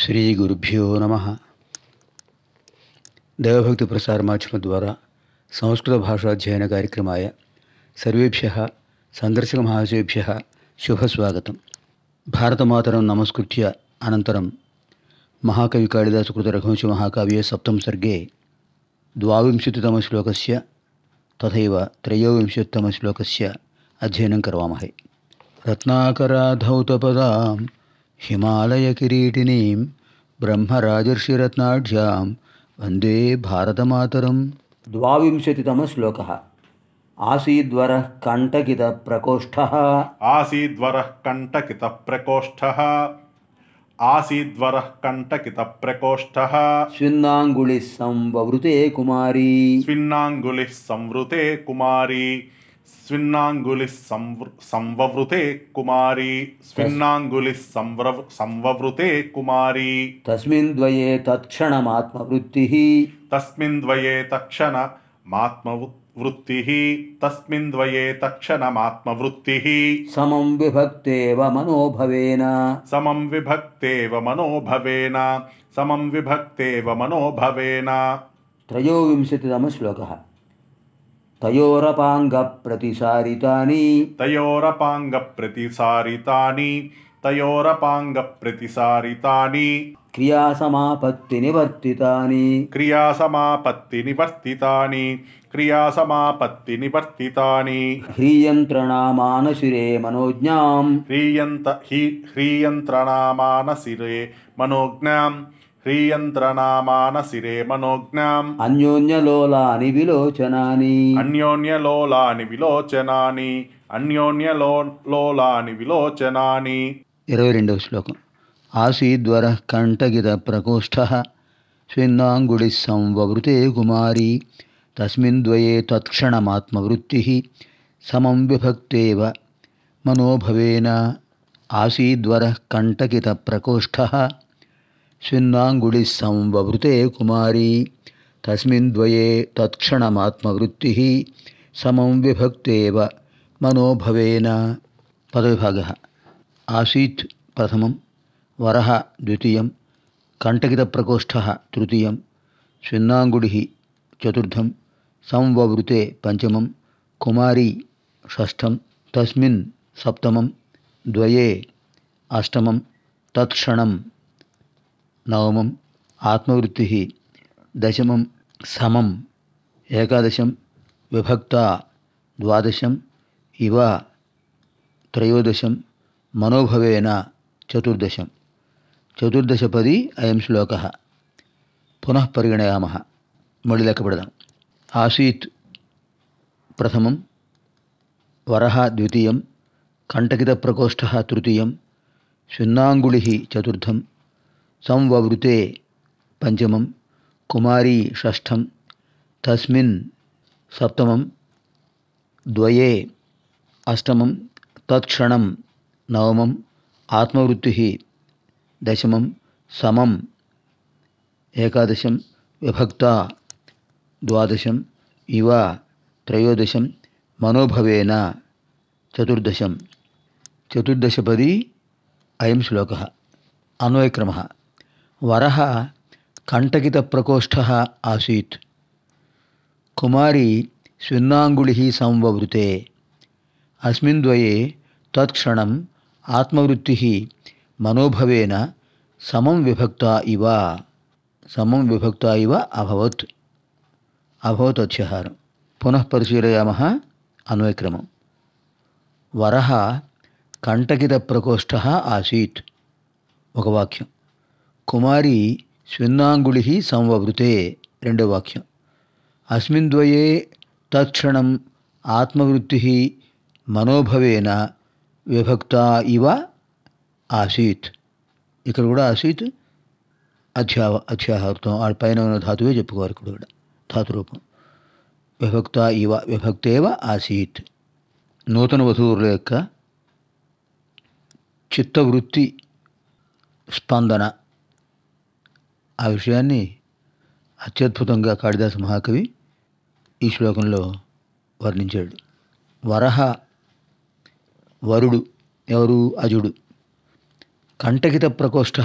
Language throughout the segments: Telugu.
శ్రీ గురుభ్యో నమ దేవభక్తి ప్రసార మాధ్యమం ద్వారా సంస్కృత భాషాధ్యయన కార్యక్రమాయ సర్వేభ్య సందర్శక మహాశేభ్య శుభస్వాగతం భారతమాతరం నమస్కృత్య అనంతరం మహాకవి కాళిదాసకృత రఘువంశ మహాకావ్య సప్తం సర్గే ద్వావింశతితమ ద్వావింశతితమశ్లోకస్య తథైవ త్రయోవింశతమ త్రయోవింశతితమశ్లోకస్య అధ్యయనం కర్వామహే रत्नाकराधौतपदां हिमालयकिरीटिनीं ब्रह्मराजर्षिरत्नाढ्यां वन्दे भारतमातरं द्वाविंशतितमश्लोकः आसीद्वरः कण्टकितप्रकोष्ठः आसीद्वरः कण्टकितप्रकोष्ठः कण्टकितप्रकोष्ठः संवृते कुमारी स्विन्नांगुलि संववृते कुमारी स्विन्नांगुलि संववृते कुमारी तस्मिन् द्वये तत्क्षणमात्मवृत्तिः तस्मिन् द्वये तत्क्षणमात्मवृत्तिः तस्मिन् द्वये तत्क्षणमात्मवृत्तिः समं विभक्तेव मनोभवेन समं विभक्तेव मनोभवेन समं विभक्तेव मनोभवेन त्रयोविंशतितमः श्लोकः तयोरपाङ्गप्रतिसारितानि तयोरपाङ्गप्रतिसारितानि तयोरपाङ्गप्रतिसारितानि क्रियासमापत्तिनिवर्तितानि क्रियासमापत्तिनिवर्तितानि क्रियासमापत्तिनिवर्तितानि ह्रियन्त्रणामानसिरे हि ह्रियन्त्रणामानसिरे मनोज्ञाम् హ్రీయంత్రణామానసిరే మనోజ్ఞాం అన్యోన్యలోలాని విలోచనాని అన్యోన్యలోలాని విలోచనాని అన్యోన్యలో విలోచనాని ఇరవై రెండవ శ్లోకం ఆసీద్వర కంఠగిత ప్రకోష్ఠ స్విన్నాంగుడి సంవృతే కుమారి తస్మిన్ ద్వయే తత్క్షణమాత్మవృత్తి సమం విభక్తేవ మనోభవేన ఆసీద్వర కంఠకిత ప్రకోష్ఠ स्विन्नाङ्गुडि संववृते कुमारी तस्मिन् द्वये तत्क्षणमात्मवृत्तिः मनोभव पद विभाग आसी प्रथम वर द्वितय कंटकित प्रकोष्ठ तृतीय स्विन्नाङ्गुडिः चतुर्थ संववृते पंचम कुमारी षष्ठं तस्तम सप्तमं द्वये अष्टमं నవమం ఆత్మవృత్తి దశమం సమం ఏకాదశం విభక్త ద్వాదశం ఇవ త్రయోదశం మనోభవేన చతుర్దశం చతుర్దశ పది అయం శ్లోక పునః పరిగణయామ మళ్ళీ లెక్క పెడదాం ఆసీత్ ప్రథమం వరహ ద్వితీయం కంటకిత ప్రకోష్ఠ తృతీయం సున్నాంగుళి చతుర్థం संववृते पञ्चमं कुमारी षष्ठं तस्मिन् सप्तमं द्वये अष्टमं तत्क्षणं नवमम् आत्मवृत्तिः दशमं समम् ఏకాదశం విభక్త ద్వాదశం ఇవ త్రయోదశం మనోభవేన చతుర్దశం చతుర్దశపది అయం శ్లోక అన్వయక్రమ వరహ కంటకిత ప్రకోష్ఠ ఆసీత్ కుమారి స్విన్నాంగుళి సంవృతే అస్మిన్ ద్వయే తత్క్షణం ఆత్మవృత్తి మనోభవేన సమం విభక్త ఇవ సమం విభక్త ఇవ అభవత్ అభవత్ అధ్యహారం పునఃపరిశీలయామ అన్వయక్రమం వరహ కంటకిత ప్రకోష్ఠ ఆసీత్ ఒక వాక్యం కుమారి స్విన్నాంగుళి సంవృతే రెండో వాక్యం అస్మిన్ ద్వయే తత్క్షణం ఆత్మవృత్తి మనోభవేన విభక్త ఇవ ఆసీత్ ఇక్కడ కూడా ఆసీత్ అధ్యా అధ్యాహార్థం ఆ పైన ఉన్న ధాతువే చెప్పుకోవాలి ఇక్కడ కూడా ధాతురూపం విభక్త ఇవ విభక్తేవ ఆసీత్ నూతన వధువుల యొక్క చిత్తవృత్తి స్పందన ఆ విషయాన్ని అత్యద్భుతంగా కాళిదాస మహాకవి ఈ శ్లోకంలో వర్ణించాడు వరహ వరుడు ఎవరు అజుడు కంటకిత ప్రకోష్ఠ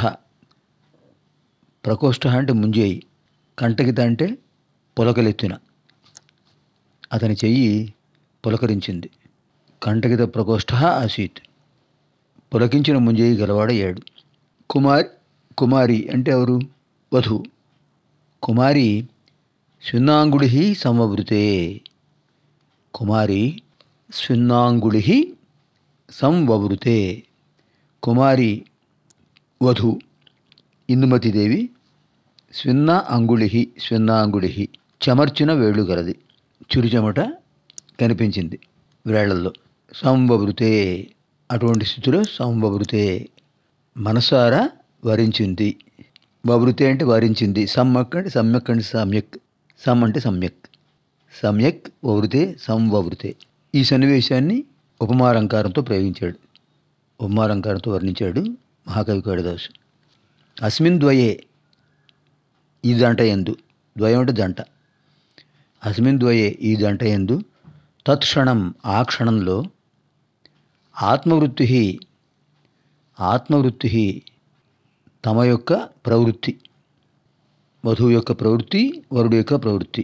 ప్రకోష్ఠ అంటే ముంజేయి కంటకిత అంటే పులకలెత్తిన అతని చెయ్యి పులకరించింది కంటకిత ప్రకోష్ఠ ఆసీత్ పులకించిన ముంజేయి గలవాడయ్యాడు కుమార్ కుమారి అంటే ఎవరు వధు కుమారి సున్నాంగుడి సంవృతే కుమారి సున్నాంగుడి సంవృతే కుమారి వధు ఇందుమతిదేవి స్విన్న అంగుళి స్విన్న అంగుళి చెమర్చిన గలది చురుచెమట కనిపించింది వేళ్లలో సంవృతే అటువంటి స్థితిలో సంవృతే మనసారా వరించింది వవృతే అంటే వారించింది సమ్మక్ అంటే సమ్యక్ అంటే సమ్యక్ సమ్ అంటే సమ్యక్ సమ్యక్ వవృతే సంవవృతే ఈ సన్నివేశాన్ని ఉపమారంకారంతో ప్రయోగించాడు ఉపమారంకారంతో వర్ణించాడు మహాకవి కాళిదాసు అస్మిన్ ద్వయే ఈ జంట ఎందు ద్వయం అంటే జంట అస్మిన్ ద్వయే ఈ జంట ఎందు తత్క్షణం ఆ క్షణంలో ఆత్మవృత్తి ఆత్మవృత్తి తమ యొక్క ప్రవృత్తి వధువు యొక్క ప్రవృత్తి వరుడు యొక్క ప్రవృత్తి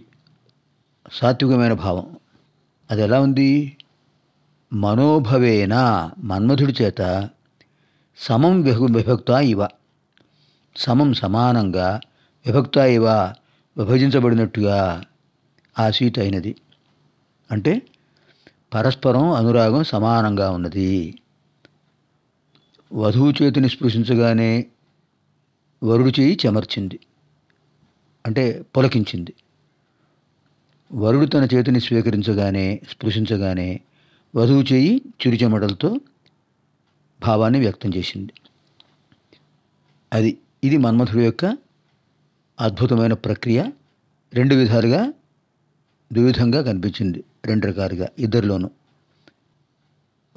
సాత్వికమైన భావం అది ఎలా ఉంది మనోభవేన మన్మధుడి చేత సమం విభక్త ఇవ సమం సమానంగా విభక్త ఇవ విభజించబడినట్టుగా ఆ సీట్ అయినది అంటే పరస్పరం అనురాగం సమానంగా ఉన్నది వధువు చేతిని స్పృశించగానే వరుడు చేయి చెమర్చింది అంటే పొలకించింది వరుడు తన చేతిని స్వీకరించగానే స్పృశించగానే వధువు చేయి చిరుచెమటలతో భావాన్ని వ్యక్తం చేసింది అది ఇది మన్మథుడు యొక్క అద్భుతమైన ప్రక్రియ రెండు విధాలుగా ద్విధంగా కనిపించింది రెండు రకాలుగా ఇద్దరిలోనూ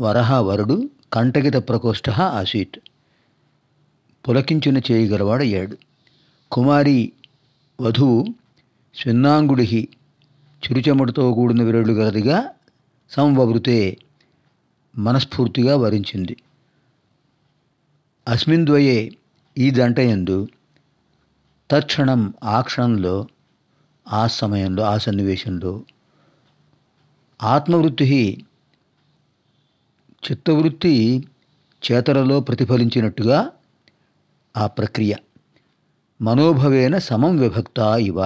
వరహ వరుడు కంటకిత ప్రకోష్ఠ ఆసీట్ చేయి చేయగలవాడయ్యాడు కుమారి వధువు సున్నాంగుడిహి చురుచెమటతో కూడిన విరళ్ళు గలదిగా సంవృతే మనస్ఫూర్తిగా వరించింది అస్మిన్ ద్వయే ఈ దంటయందు తక్షణం ఆ క్షణంలో ఆ సమయంలో ఆ సన్నివేశంలో ఆత్మవృత్తి చిత్తవృత్తి చేతలలో ప్రతిఫలించినట్టుగా ఆ ప్రక్రియ మనోభవేన సమం విభక్త ఇవ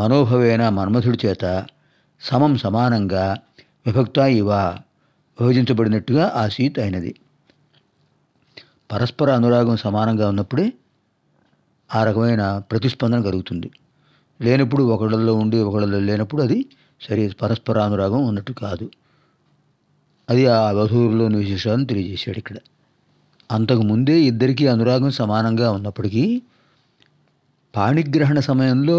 మనోభవేన మన్మధుడి చేత సమం సమానంగా విభక్త ఇవ విభజించబడినట్టుగా ఆ సీత్ అయినది పరస్పర అనురాగం సమానంగా ఉన్నప్పుడే ఆ రకమైన ప్రతిస్పందన కలుగుతుంది లేనప్పుడు ఒకళ్ళలో ఉండి ఒకళ్ళలో లేనప్పుడు అది సరే పరస్పర అనురాగం ఉన్నట్టు కాదు అది ఆ వధూరులోని విశేషాలను తెలియజేశాడు ఇక్కడ అంతకుముందే ఇద్దరికీ అనురాగం సమానంగా ఉన్నప్పటికీ పాణిగ్రహణ సమయంలో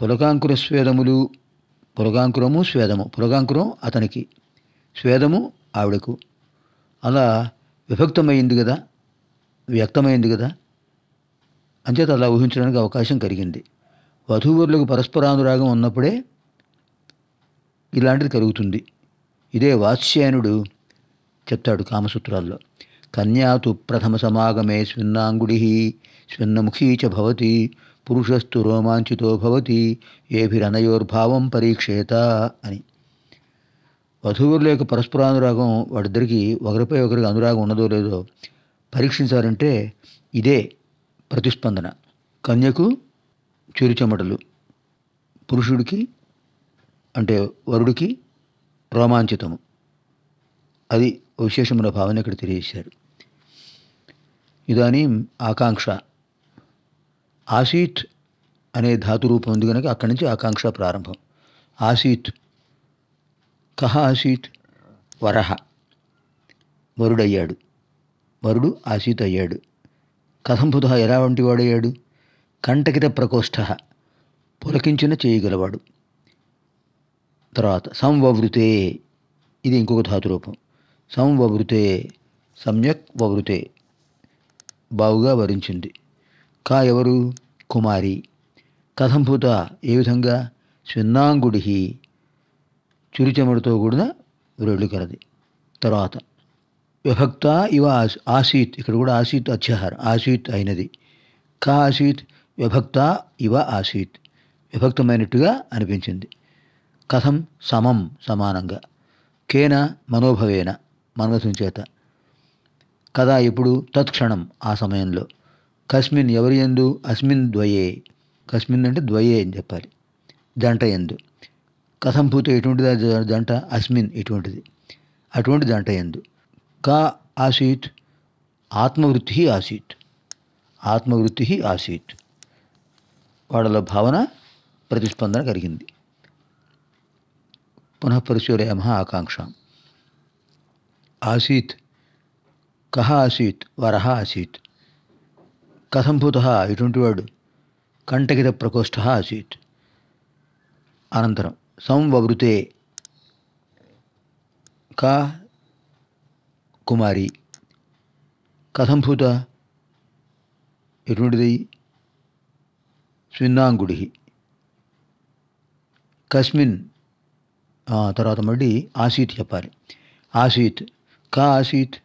పులకాంకుర స్వేదములు పులకాంకురము స్వేదము పులకాంకురం అతనికి స్వేదము ఆవిడకు అలా విభక్తమైంది కదా వ్యక్తమైంది కదా అంచేత అలా ఊహించడానికి అవకాశం కలిగింది వధూవరులకు పరస్పరానురాగం ఉన్నప్పుడే ఇలాంటిది కలుగుతుంది ఇదే వాత్స్యాయనుడు చెప్తాడు కామసూత్రాల్లో కన్యాతు ప్రథమ సమాగమే స్విన్నాంగుడి స్విన్నముఖీ చ భవతి పురుషస్తు రోమాంచితో భవతి ఏభిరనయోర్భావం పరీక్షేత అని వధువుల యొక్క పరస్పరానురాగం వాడిద్దరికి ఒకరిపై ఒకరికి అనురాగం ఉన్నదో లేదో పరీక్షించాలంటే ఇదే ప్రతిస్పందన కన్యకు చిరుచెమటలు పురుషుడికి అంటే వరుడికి రోమాంచితము అది విశేషమైన భావన ఇక్కడ తెలియజేశారు ఇదానీం ఆకాంక్ష ఆసీట్ అనే ధాతురూపం ఉంది కనుక అక్కడి నుంచి ఆకాంక్ష ప్రారంభం ఆసీట్ కహ ఆసీట్ వరహ వరుడయ్యాడు వరుడు ఆసీత్ అయ్యాడు కథంబుధ ఎలా వంటి వాడయ్యాడు కంటకిత ప్రకోష్ఠ పులకించిన చేయగలవాడు తర్వాత సంవవృతే ఇది ఇంకొక ధాతురూపం సంవవృతే సమ్యక్ వవృతే బావుగా వరించింది కా ఎవరు కుమారి కథంభూత ఏ విధంగా సున్నాంగుడి చురుచెమడితో కూడిన వ్రేళ్ళు కలది తర్వాత విభక్త ఇవ ఆసీత్ ఇక్కడ కూడా ఆసీత్ అత్యహారం ఆసీత్ అయినది కా ఆసీత్ విభక్త ఇవ ఆసీత్ విభక్తమైనట్టుగా అనిపించింది కథం సమం సమానంగా కేన మనోభవేన మనసుని చేత కదా ఇప్పుడు తత్క్షణం ఆ సమయంలో కస్మిన్ ఎవరి ఎందు అస్మిన్ ద్వయే కస్మిన్ అంటే ద్వయే అని చెప్పాలి జంట ఎందు కథం పూత ఎటువంటిది జంట అస్మిన్ ఇటువంటిది అటువంటి జంట ఎందు కా ఆసీత్ ఆత్మవృత్తి ఆసీత్ ఆత్మవృత్తి ఆసీత్ వాళ్ళలో భావన ప్రతిస్పందన కలిగింది పునఃపరిశోరయామ ఆకాంక్ష ఆసీత్ కహ ఆసీత్ వరహ ఆసీత్ కథంభూత ఇటువంటి వాడు కంటకిత ప్రకోష్ఠ ఆసీత్ అనంతరం సంవృతే కా కుమారి కథంభూత ఎటువంటిది స్విన్నాంగుడి కస్మిన్ తర్వాత మళ్ళీ ఆసీత్ చెప్పాలి ఆసీత్ కా ఆసీత్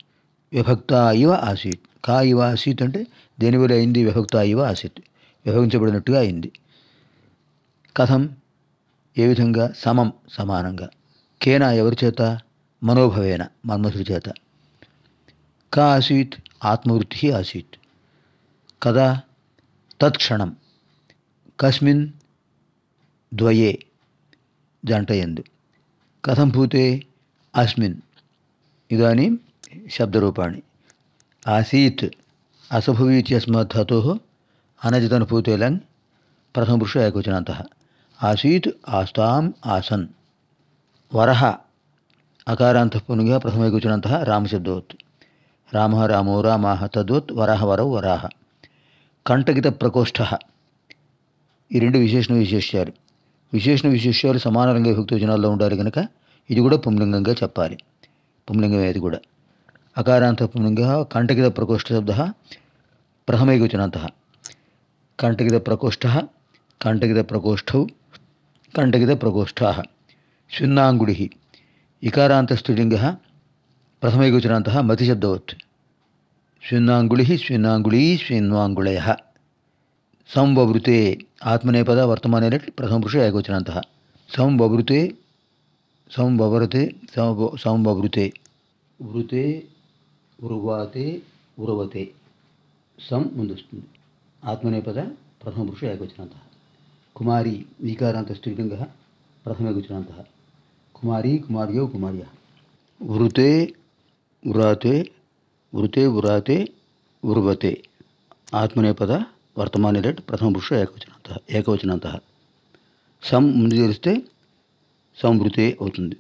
విభక్త ఇవ ఆసీత్ కా ఇవ ఆసీత్ అంటే దేని వల్ల అయింది విభక్త ఇవ ఆసీత్ విభజించబడినట్టుగా అయింది కథం ఏ విధంగా సమం సమానంగా కేనా ఎవరి చేత మనోభవేన మన్మధుడి చేత కా ఆసీత్ ఆత్మవృత్తి ఆసీత్ కదా తత్క్షణం కస్మిన్ ద్వయే జంట ఎందు కథం పూతే అస్మిన్ ఇదానీ శబ్దరూపాణి ఆసీత్ అసభువీత్యస్మాత్ ధాతు అనజితను పూతేలంగ్ ప్రథమ పురుష ఏకవచనంత ఆసీత్ ఆస్తాం ఆసన్ వరహ అకారాంతఃపునిగా ప్రథమ ఏకవచనంత రామశబ్దవత్ రామ రామో రామాహ తద్వత్ వరహ వరౌ వరాహ కంటకిత ప్రకోష్ఠ ఈ రెండు విశేషణ విశేషాలు విశేషణ విశేషాలు సమానరంగ విభక్తి జనాల్లో ఉండాలి కనుక ఇది కూడా పుంలింగంగా చెప్పాలి పుంలింగమేది కూడా ಅಕಾರಾಂತಪುಂಗ ಕಂಟಕಿದ ಪ್ರಕೋಷ್ಠ ಶಬ್ದ ಕಂಟಕಿದ ಪ್ರಕೋಷ್ಠ ಕಂಟಕಿದ ಪ್ರಕೋಷ್ಠವು ಕಂಟಕಿದ ಪ್ರಕೋಷ್ಠ ಶುನ್ನಾಂಗುಡಿ ಇಕಾರಾಂತಸ್ತುಲಿಂಗ ಪ್ರಥಮೈಗೋಚನಾಂತಹ ಮತಿಶಬ್ದವತ್ ಶುನ್ನಾಂಗುಳಿ ಶ್ವಿನ್ನಾಂಗುಳಿ ಶ್ವಿನ್ವಾಂಗುಳಯ ಸಂವೃತೆ ಆತ್ಮನೇಪದ ವರ್ತಮಾನ ಪುರುಷ ಏಗೋಚನಾಂತಹ ಸಂವೃತೆ ಸಂವವೃತೆ ಸಂವೃತೆ ವೃತೆ ఉరువాతే ఉరవతే సం ముందొస్తుంది ఆత్మనేపద ప్రథమపురుష ఏకవచనాంత కుమారి వికారాంత స్త్రీలింగ ప్రథమేకవచనాంత కుమారి కుమార్యో కుమార్య వృతే ఉరాతే వృతే ఉరాతే ఉర్వతే ఆత్మనేపద వర్తమాన రేట్ ప్రథమ ప్రథమపురుష ఏకవచనాంత ఏకవచనంత సం ముందు చేరిస్తే సంవృతే అవుతుంది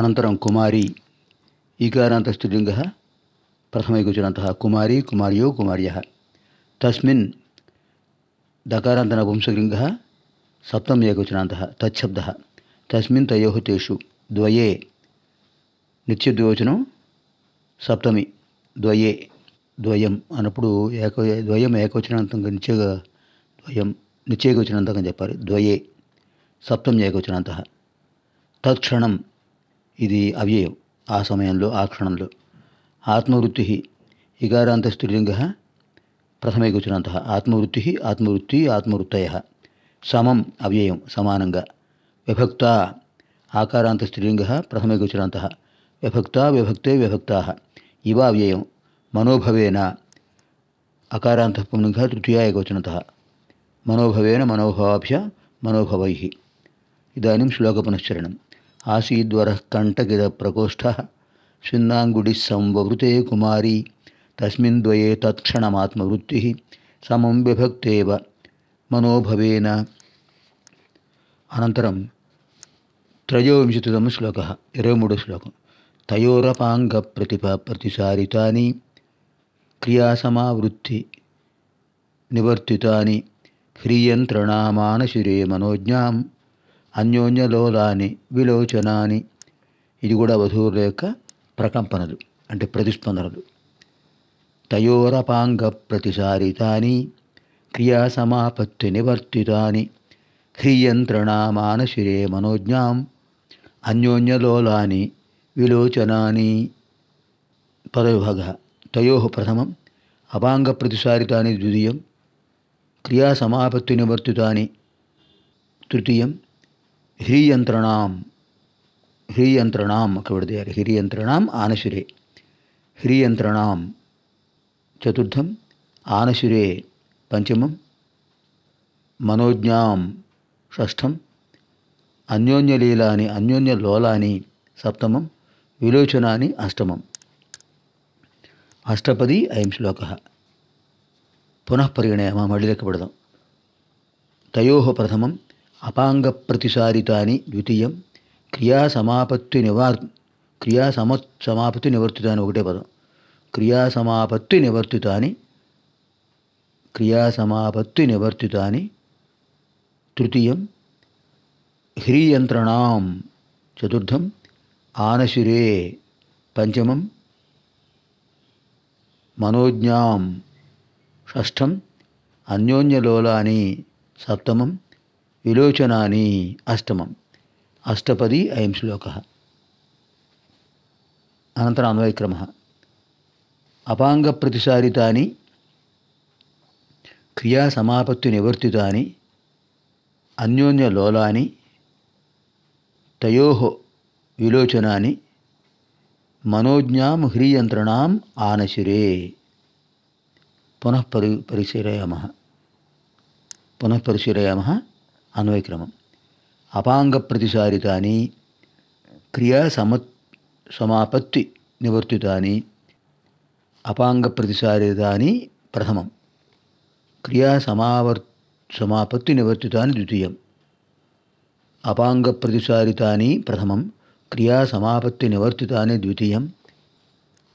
అనంతరం కుమారి ఈకారాంతస్థులింగ ప్రథమైగుచరంత కుమారి కుమార్యో కుమార్య తస్మిన్ దకారాంత నపుంసకలింగ సప్తమ్యేకవచనాంత తచ్చబ్ద తస్మిన్ తయో తేషు ద్వయే నిత్య నిత్యద్వచనం సప్తమి ద్వయే ద్వయం అన్నప్పుడు ఏక ద్వయం ఏకవచనాంతంగా నిత్యగా ద్వయం నిత్యేకవచనాంతంగా చెప్పాలి ద్వయే సప్తం ఏకవచనాంత తత్క్షణం ఇది అవ్యయం ఆ సమయంలో ఆ క్షణంలో ఆత్మవృత్తి ఇగారాంత స్త్రీలింగ ప్రథమైగోచనంత ఆత్మవృత్తి ఆత్మవృత్తి ఆత్మవృత్తయ సమం అవ్యయం సమానంగా విభక్త ఆకారాంత స్త్రీలింగ ప్రథమైగోచనంత విభక్త విభక్తే విభక్త ఇవ అవ్యయం మనోభవేన అకారాంత పుంలింగ తృతీయాయ గోచనత మనోభవేన మనోభాభ్య మనోభవై ఇదానీం శ్లోకపునశ్చరణం आसीद्वरः ప్రకోష్ఠ छिन्नाङ्गुडिः సంవృతే कुमारी తస్మిన్ ద్వయే తత్క్షణమాత్మవృత్తి సమం విభక్తేవ మనోభవేన అనంతరం త్రయోవింశతితమ శ్లోక ఇరవై మూడో శ్లోకం తయోరపాంగ ప్రతిభ ప్రతిసారితాని క్రియాసమావృత్తి నివర్తితాని హ్రీయంత్రణామానశిరే మనోజ్ఞాం అన్యోన్యలోలాని విలోచనాని ఇది కూడా వధువుల యొక్క ప్రకంపనలు అంటే ప్రతిస్పందనలు తయోరపాంగ ప్రతిసారితాని క్రియాసమాపత్తి నివర్తితాని హ్రీయంత్రణా మానశిరే మనోజ్ఞాం అన్యోన్యలోలాని విలోచనాని పదవిభాగ తయో ప్రథమం అపాంగ ప్రతిసారితాని ద్వితీయం క్రియాసమాపత్తి నివర్తితాని తృతీయం హ్రీయంత్రణాం ఒక విడదీయాలి హిరియంత్రణాం ఆనశురే హ్రీయంత్రణాం చతుర్థం ఆనశురే పంచమం మనోజ్ఞాం షష్ఠం అన్యోన్యలీలాని అన్యోన్యలోలాని సప్తమం విలోచనాని అష్టమం అష్టపది అయం శ్లోక పునఃపరిగణయమా మళ్ళీ లెక్క తయో ప్రథమం అపాంగప్రతిసారితాని ద్వితీయం క్రియాసమాపత్తి నివార్ క్రియాసమ సమాపత్తి నివర్తితాని ఒకటే పదం క్రియాసమాపత్తి నివర్తితాని క్రియాసమాపత్తి నివర్తితాని తృతీయం హ్రీయంత్రణాం చతుర్థం ఆనశిరే పంచమం మనోజ్ఞాం షష్టం అన్యోన్యలోలాని సప్తమం విలోచనాని అష్టమం అష్టపది అయం శ్లోక అనంతరం అన్వయక్రమ అపాంగ ప్రతిసారితాని క్రియా సమాపత్తి నివర్తితాని అన్యోన్య లోలాని తయో విలోచనాని మనోజ్ఞాం హ్రీయంత్రణాం ఆనశిరే పునఃపరి పరిశీలయామ పునఃపరిశీలయామ అన్వయక్రమం అపాంగ ప్రతిసారితాని క్రియా సమ సమాపత్తి నివర్తితాని అపాంగ ప్రతిసారితాని ప్రథమం క్రియా సమావర్ సమాపత్తి నివర్తితాని ద్వితీయం అపాంగ ప్రతిసారితాని ప్రథమం క్రియా సమాపత్తి నివర్తితాని ద్వితీయం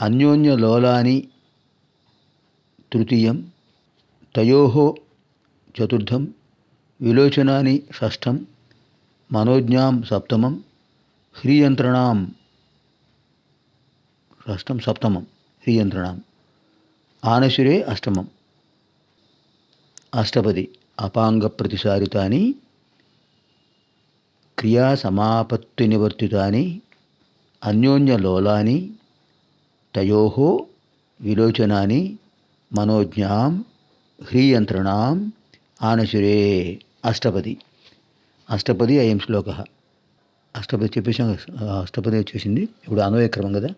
అన్యోన్య లోలాని తృతీయం తయోహో చతుర్థం విలోచనాని షష్టం మనోజ్ఞాం సప్తమం హ్రీయంత్రణాం షష్టం సప్తమం హ్రీయంత్రణాం ఆనశురే అష్టమం అష్టపది అపాంగ ప్రతిసారితాని క్రియా సమాపత్తి నివర్తితాని అన్యోన్యలోలాని తయో విలోచనాని మనోజ్ఞాం హ్రీయంత్రణాం ఆనశురే అష్టపది అష్టపది అయం శ్లోక అష్టపది చెప్పేసి అష్టపది వచ్చేసింది ఇప్పుడు క్రమం కదా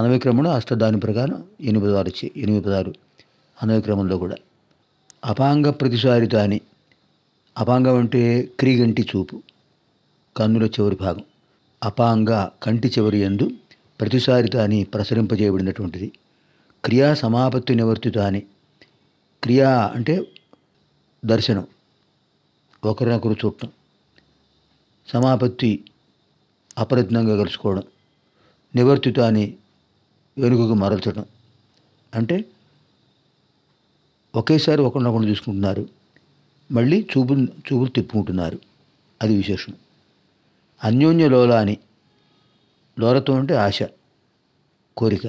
అన్వయక్రమంలో అష్ట దాని ప్రకారం ఎనిమిది ఆరు వచ్చాయి ఎనిమిది పదాలు అన్వయక్రమంలో కూడా అపాంగ ప్రతిసారిత అని అపాంగం అంటే క్రీగంటి చూపు కన్నుల చివరి భాగం అపాంగ కంటి చివరి ఎందు ప్రతిసారిత అని ప్రసరింపజేయబడినటువంటిది క్రియా సమాపత్తి నివర్తిత అని క్రియా అంటే దర్శనం ఒకరినొకరు చూడటం సమాపత్తి అప్రయత్నంగా కలుసుకోవడం అని వెనుకకు మరల్చడం అంటే ఒకేసారి ఒకరినొకరు చూసుకుంటున్నారు మళ్ళీ చూపు చూపులు తిప్పుకుంటున్నారు అది విశేషం అన్యోన్య లోల అని లోలతో అంటే ఆశ కోరిక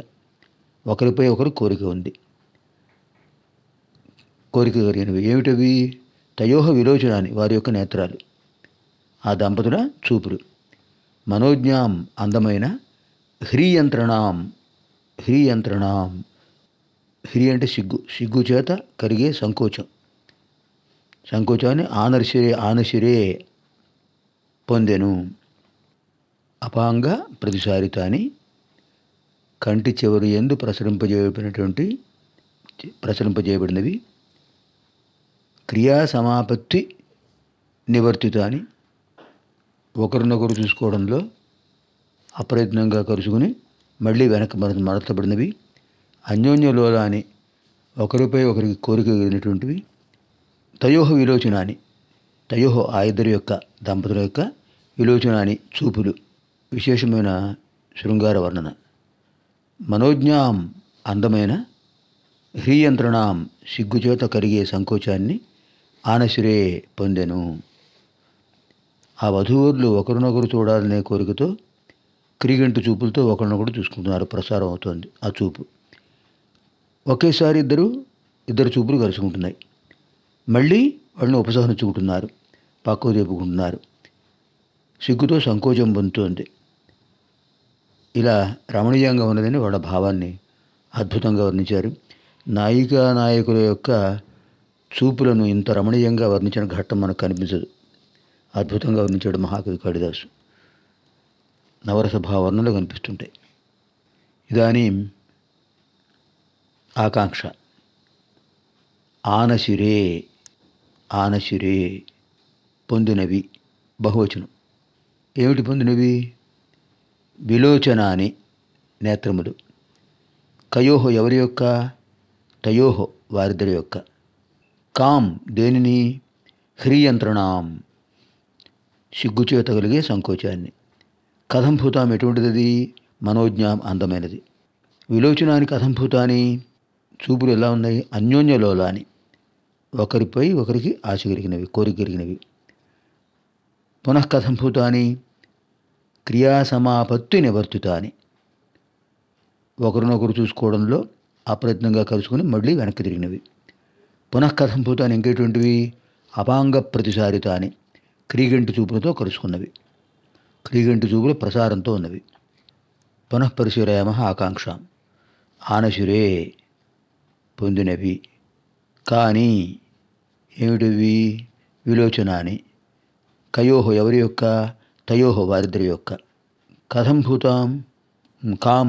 ఒకరిపై ఒకరు కోరిక ఉంది కోరిక కలిగినవి ఏమిటవి తయోహ విరోచనాని వారి యొక్క నేత్రాలు ఆ దంపతుల చూపులు మనోజ్ఞాం అందమైన హ్రీయంత్రణాం హ్రీయంత్రణాం హ్రీ అంటే సిగ్గు సిగ్గు చేత కరిగే సంకోచం సంకోచాన్ని ఆనర్శిరే ఆనశిరే పొందెను అపాంగ ప్రతిసారితాని కంటి చివరి ఎందు ప్రసరింపజేయబడినటువంటి ప్రసరింపజేయబడినవి క్రియా సమాపత్తి నివర్తిత అని ఒకరినొకరు చూసుకోవడంలో అప్రయత్నంగా కలుసుకుని మళ్ళీ వెనక్కి మన మరతబడినవి అన్యోన్యలోల అని ఒకరిపై ఒకరికి కోరిక కలిగినటువంటివి తయోహ విలోచన అని తయోహ ఆ యొక్క దంపతుల యొక్క విలోచన అని చూపులు విశేషమైన శృంగార వర్ణన మనోజ్ఞాం అందమైన హ్రీయంత్రణాం సిగ్గుచేత కలిగే సంకోచాన్ని ఆనసురే పొందెను ఆ వధూవరులు ఒకరినొకరు చూడాలనే కోరికతో క్రిగంటు చూపులతో ఒకరినొకరు చూసుకుంటున్నారు ప్రసారం అవుతోంది ఆ చూపు ఒకేసారి ఇద్దరు ఇద్దరు చూపులు కలుసుకుంటున్నాయి మళ్ళీ వాళ్ళని ఉపసహరించుకుంటున్నారు పక్కకు చెప్పుకుంటున్నారు సిగ్గుతో సంకోచం పొందుతోంది ఇలా రమణీయంగా ఉన్నదని వాళ్ళ భావాన్ని అద్భుతంగా వర్ణించారు నాయికా నాయకుల యొక్క చూపులను ఇంత రమణీయంగా వర్ణించిన ఘట్టం మనకు కనిపించదు అద్భుతంగా వర్ణించాడు మహాకవి కాళిదాసు నవరసభా వర్ణలు కనిపిస్తుంటాయి ఇదానీ ఆకాంక్ష ఆనశిరే ఆనశిరే పొందినవి బహువచనం ఏమిటి పొందినవి విలోచనాని నేత్రములు కయోహో ఎవరి యొక్క తయోహో వారిద్దరి యొక్క కాం దేనిని హ్రీయంత్రణాం సిగ్గుచేత కలిగే సంకోచాన్ని కథంభూతం ఎటువంటిది మనోజ్ఞాం అందమైనది విలోచనాని కథంభూతాని చూపులు ఎలా ఉన్నాయి అని ఒకరిపై ఒకరికి ఆశ కలిగినవి కోరిక కలిగినవి కథంభూతాన్ని క్రియాసమాపత్తి నివర్తితాని ఒకరినొకరు చూసుకోవడంలో అప్రయత్నంగా కలుసుకుని మళ్ళీ వెనక్కి తిరిగినవి పునఃకథంభూతాన్ని ఇంకేటువంటివి అపాంగ ప్రతిసారిత అని క్రీగంటి చూపులతో కలుసుకున్నవి క్రీగంటి చూపులు ప్రసారంతో ఉన్నవి పునఃపరిశురేమ ఆకాంక్ష ఆనశురే పొందినవి కానీ ఏమిటివి విలోచన అని కయోహ ఎవరి యొక్క తయోహ వారిద్దరి యొక్క కథం భూతాం కాం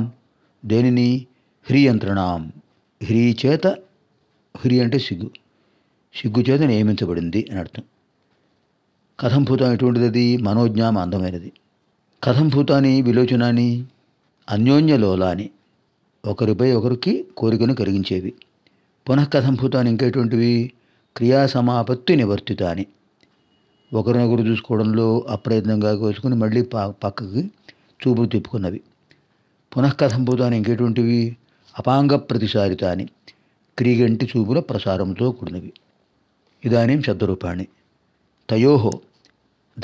దేనిని హ్రీయంత్రణాం హ్రీ చేత హురి అంటే సిగ్గు సిగ్గు చేత నియమించబడింది అని అర్థం కథంభూతం ఎటువంటిది అది మనోజ్ఞామ అందమైనది కథంభూతాన్ని విలోచనాన్ని అన్యోన్యలోలాని ఒకరిపై ఒకరికి కోరికను కలిగించేవి పునఃకథంభూతాన్ని ఇంకా ఎటువంటివి క్రియాసమాపత్తి నివర్తిత అని ఒకరినొకరు చూసుకోవడంలో అప్రయత్నంగా కోసుకుని మళ్ళీ పక్కకి చూపులు తిప్పుకున్నవి పునఃకథంభూతాన్ని ఇంకేటువంటివి అపాంగ ప్రతిసారిత అని క్రీగంటి చూపుల ప్రసారంతో కూడినవి ఇదానీ శబ్దరూపాణి తయో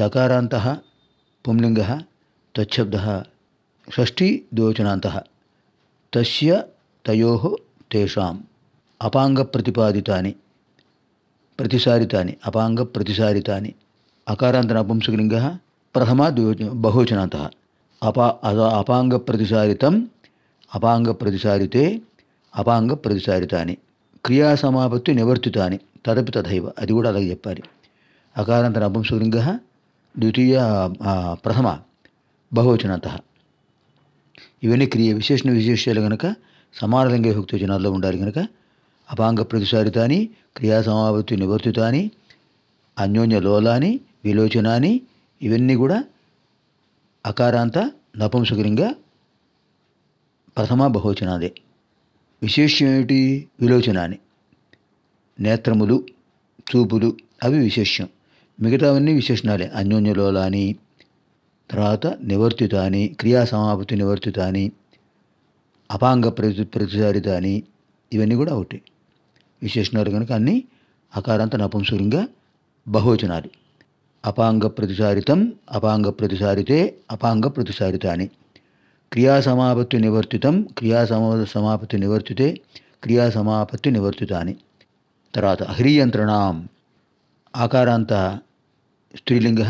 దకారాంత పుంలింగ తచ్చబ్ద షష్ఠీ దోచనాంత తస్య తయో తేషాం అపాంగ ప్రతిపాదితాని ప్రతిసారితాని అపాంగ ప్రతిసారితాని అకారాంత నపుంసకలింగ ప్రథమ బహువచనాంత అపా అపాంగ ప్రతిసారితం అపాంగ ప్రతిసారితే అపాంగ ప్రతిసారితాని క్రియాసమాపత్తి నివర్తితాని తదపి తథైవ అది కూడా అలాగే చెప్పాలి అకారంత నపుంసకలింగ ద్వితీయ ప్రథమ బహువచనంత ఇవన్నీ క్రియ విశేషణ విశేషాలు కనుక సమానలింగ విభక్తి వచనాల్లో ఉండాలి కనుక అపాంగ ప్రతిసారితాని క్రియాసమాపత్తి నివర్తితాని అన్యోన్య లోలాని విలోచనాని ఇవన్నీ కూడా అకారాంత నపుంసకలింగ ప్రథమ బహువచనాదే విశేషం ఏమిటి విలోచనాన్ని నేత్రములు చూపులు అవి విశేషం మిగతావన్నీ విశేషణాలే అన్యోన్యలోల అని తర్వాత నివర్తిత అని క్రియా సమాపతి నివర్తిత అని అపాంగ ప్రతి ప్రతిసారిత అని ఇవన్నీ కూడా ఒకటి విశేషణాలు కనుక అన్నీ అకారాంత నపుంసూరంగా బహువచనాలు అపాంగ ప్రతిసారితం అపాంగ ప్రతిసారితే అపాంగ ప్రతిసారిత అని క్రియాసమాపత్తు నివర్తితం క్రియాసమా సమాపత్తి నివర్తితే క్రియాసమాపత్తి నివర్తిత అని తర్వాత హ్రీయంత్రణాం ఆకారాంత స్త్రీలింగ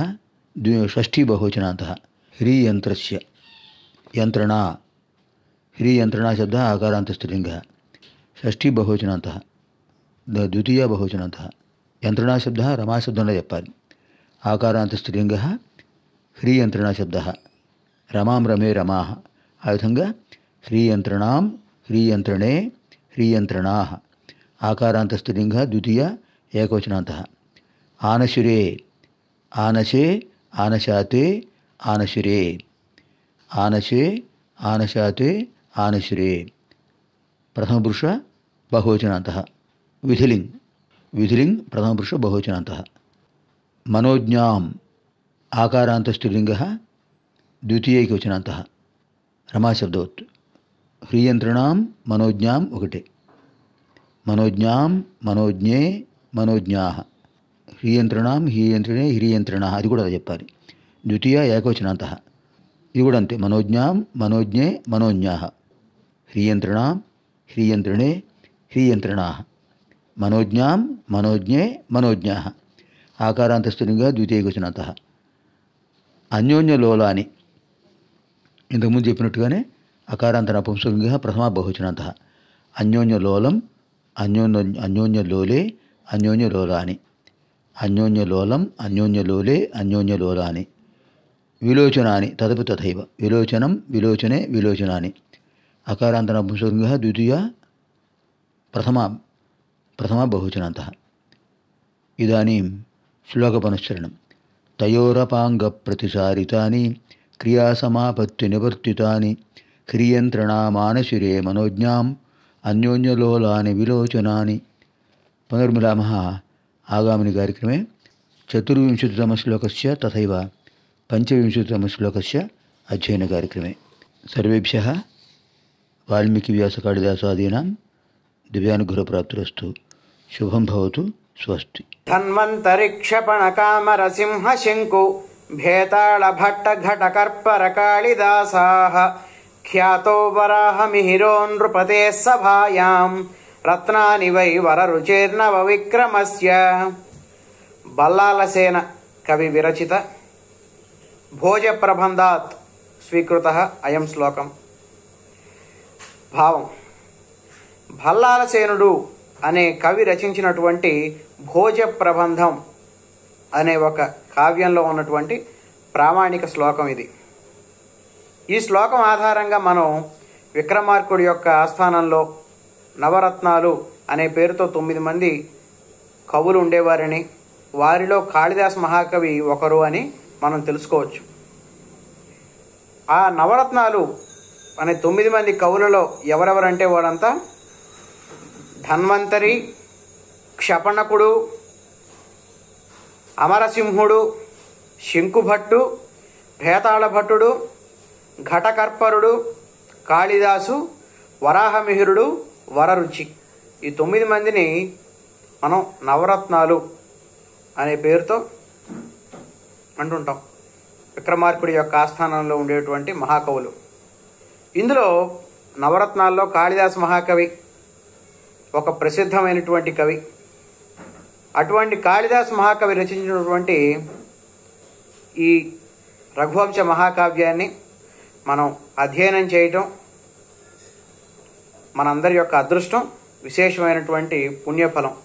షష్ఠీ బహుచనాంత హ్రీయంత్రస్య యంత్రణ హ్రీయంత్రణ శబ్ద ఆకారాంత స్త్రీలింగ షష్ఠీ బహుచనాంత ద్వితీయ బహుచనాంత యంత్రణా శబ్ద రమాశబ్దంలో చెప్పాలి ఆకారాంత స్త్రీలింగ హ్రీయంత్రణా శబ్ద రమాం రమే రమా ఆ విధంగా హ్రీయంత్రణాం హ్రీయంత్రణే హ్రీయంత్రణా స్త్రీలింగ ద్వితీయ ఏకవచనాంత ఆనశురే ఆనశే ఆనశాతే ఆనశురే ఆనశే ఆనశాతే ఆనశురే ప్రథమ పురుష బహువచనాంత విధిలింగ్ విధిలింగ్ ప్రథమ పురుష బహువచనాంత మనోజ్ఞాం ఆకారాంత స్త్రీలింగ ద్వితీయకి ద్వితీయైకవచనాంత రమాశబ్దవత్ హ్రియంత్రణాం మనోజ్ఞాం ఒకటే మనోజ్ఞాం మనోజ్ఞే మనోజ్ఞా హ్రియంత్రణాం హీయంత్రణే హ్రియంత్రణ అది కూడా చెప్పాలి ద్వితీయ ఏకవచనాంత ఇది కూడా అంతే మనోజ్ఞాం మనోజ్ఞే మనోజ్ఞా హ్రియంత్రణాం హ్రియంత్రణే హ్రియంత్రణా మనోజ్ఞాం మనోజ్ఞే మనోజ్ఞా ఆకారాంతస్తునిగా ద్వితీయ వచనాంత అన్యోన్యలోలాని ఇంతకుముందు చెప్పినట్టుగానే అకారాంత నపుంసకంగ ప్రథమ బహుచనంత అన్యోన్య లోలం అన్యోన్య అన్యోన్య లోలే అన్యోన్య లోలాని అన్యోన్య లోలం అన్యోన్య లోలే అన్యోన్య లోలాని విలోచనాని తదుపు తథైవ విలోచనం విలోచనే విలోచనాని అకారాంత నపుంసకంగ ద్వితీయ ప్రథమ ప్రథమ బహుచనంత ఇదానీ శ్లోకపనుసరణం తయోరపాంగ ప్రతిసారితాని క్రియాసమాపత్తినివర్తితాని హ్రియంత్రణామానశిరే మనోజ్ఞాం అన్యోన్యలోలాని విలోచనాని పునర్మిలామః ఆగామిని కార్యక్రమే చతుర్వింశतितमश्लोकस्य तथैव पञ्चविंशतितमश्लोकस्य अध्ययनकार्यक्रमे सर्वेभ्यः वाल्मीकिव्यासकालिदासादीनां दिव्यानुग्रहप्राप्तिरस्तु शुभं भवतु स्वस्ति धन्वन्तरिक्षपणकामरसिंहशङ्कु भेताळभट्टघटकर्परकाळिदासाः ख्यातो वराहमिहिरो नृपतेः सभायाम् రత్నాని వై వరరుచేర్ణవ విక్రమస్య బల్లాలసేన కవి విరచిత భోజప్రబంధాత్ స్వీకృత అయం శ్లోకం భావం భల్లాలసేనుడు అనే కవి రచించినటువంటి భోజ ప్రబంధం అనే ఒక కావ్యంలో ఉన్నటువంటి ప్రామాణిక శ్లోకం ఇది ఈ శ్లోకం ఆధారంగా మనం విక్రమార్కుడి యొక్క ఆస్థానంలో నవరత్నాలు అనే పేరుతో తొమ్మిది మంది కవులు ఉండేవారని వారిలో కాళిదాస్ మహాకవి ఒకరు అని మనం తెలుసుకోవచ్చు ఆ నవరత్నాలు అనే తొమ్మిది మంది కవులలో ఎవరెవరంటే వాడంతా ధన్వంతరి క్షపణకుడు అమరసింహుడు శంకుభట్టు భేతాళభట్టుడు ఘటకర్పరుడు కాళిదాసు వరాహమిహిరుడు వరరుచి ఈ తొమ్మిది మందిని మనం నవరత్నాలు అనే పేరుతో అంటుంటాం విక్రమార్కుడి యొక్క ఆస్థానంలో ఉండేటువంటి మహాకవులు ఇందులో నవరత్నాల్లో కాళిదాస్ మహాకవి ఒక ప్రసిద్ధమైనటువంటి కవి అటువంటి కాళిదాస్ మహాకవి రచించినటువంటి ఈ రఘువంశ మహాకావ్యాన్ని మనం అధ్యయనం చేయటం మనందరి యొక్క అదృష్టం విశేషమైనటువంటి పుణ్యఫలం